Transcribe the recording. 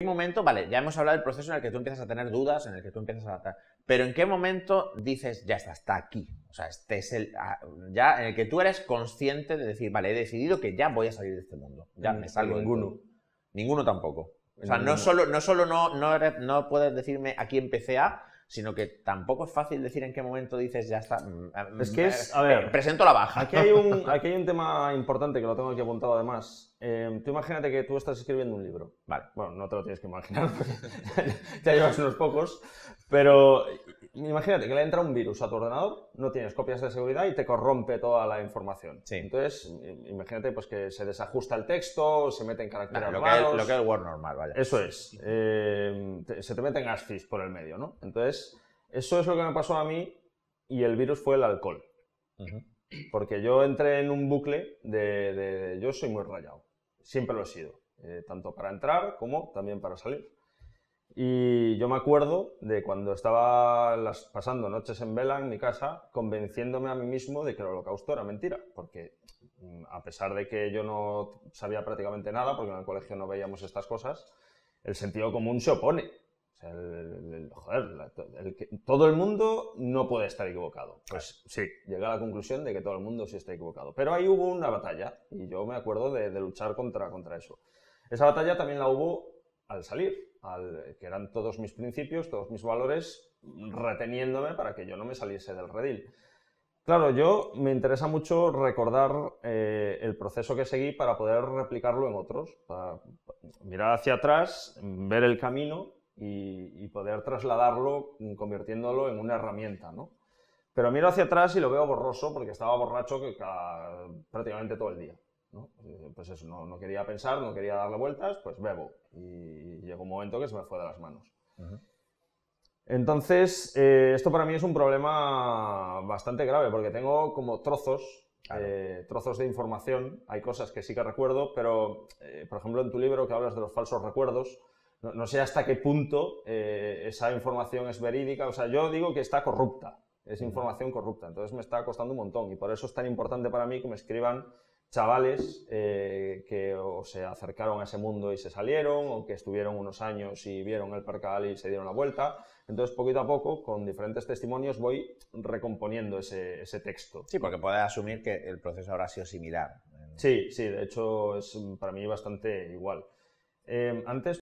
qué momento, vale, ya hemos hablado del proceso en el que tú empiezas a tener dudas, en el que tú empiezas a adaptar, pero en qué momento dices, ya está, está aquí? O sea, este es el, ah, ya en el que tú eres consciente de decir, vale, he decidido que ya voy a salir de este mundo, ya me salgo. Ninguno. Ninguno tampoco. O sea, no solo, no, solo no, no, no puedes decirme aquí empecé a, sino que tampoco es fácil decir en qué momento dices ya está. Mm, ah, mm, es que es, eh, a ver, eh, presento la baja. Aquí hay un, aquí hay un tema importante que lo tengo aquí apuntado además. Em, tú imagínate que tú estás escribiendo un libro. Vale, bueno, no te lo tienes que imaginar, ya llevas unos pocos, pero imagínate que le entra un virus a tu ordenador, no tienes copias de seguridad y te corrompe toda la información. Entonces, imagínate pues, que se desajusta el texto, se mete en caracteres Lo que es el Word normal, vaya. Eso es. Se eh, te, se te meten por el medio, ¿no? Entonces, eso es lo que me pasó a mí y el virus fue el alcohol. Porque yo entré en un bucle de, Yo soy muy rayado. Siempre lo he sido. Eh, tanto para entrar como también para salir. Y yo me acuerdo de cuando estaba pasando noches en vela en mi casa, convenciéndome a mí mismo de que el holocausto era mentira, porque mm, a pesar de que yo no sabía prácticamente nada, porque en el colegio no veíamos estas cosas, el sentido común se opone. O sea, el, joder, todo el mundo no puede estar equivocado. Pues sí, llegué a la conclusión de que todo el mundo sí está equivocado. Pero ahí hubo una batalla y yo me acuerdo de, de luchar contra, contra eso. Esa batalla también la hubo al salir, que eran todos mis principios, todos mis valores, reteniéndome para que yo no me saliese del redil. Claro, yo me interesa mucho recordar eh, el proceso que seguí para poder replicarlo en otros, para mirar hacia atrás, ver el camino y, poder trasladarlo convirtiéndolo en una herramienta, ¿no? Pero miro hacia atrás y lo veo borroso porque estaba borracho que prácticamente todo el día. ¿no? Eh, pues eso, no, quería pensar, no quería darle vueltas, pues bebo. Y, llegó un momento que se me fue de las manos. Entonces, eh, esto para mí es un problema bastante grave porque tengo como trozos, eh, trozos de información. Hay cosas que sí que recuerdo, pero, eh, por ejemplo, en tu libro que hablas de los falsos recuerdos, no, no sé hasta qué punto esa información es verídica. O sea, yo digo que está corrupta, es información corrupta. Entonces me está costando un montón y por eso es tan importante para mí que me escriban chavales eh, que se acercaron a ese mundo y se salieron, o que estuvieron unos años y vieron el percal y se dieron la vuelta. Entonces, poquito a poco, con diferentes testimonios, voy recomponiendo ese, texto. Sí, porque puedes asumir que el proceso habrá sido similar. Sí, sí, de hecho es para mí bastante igual. Eh, antes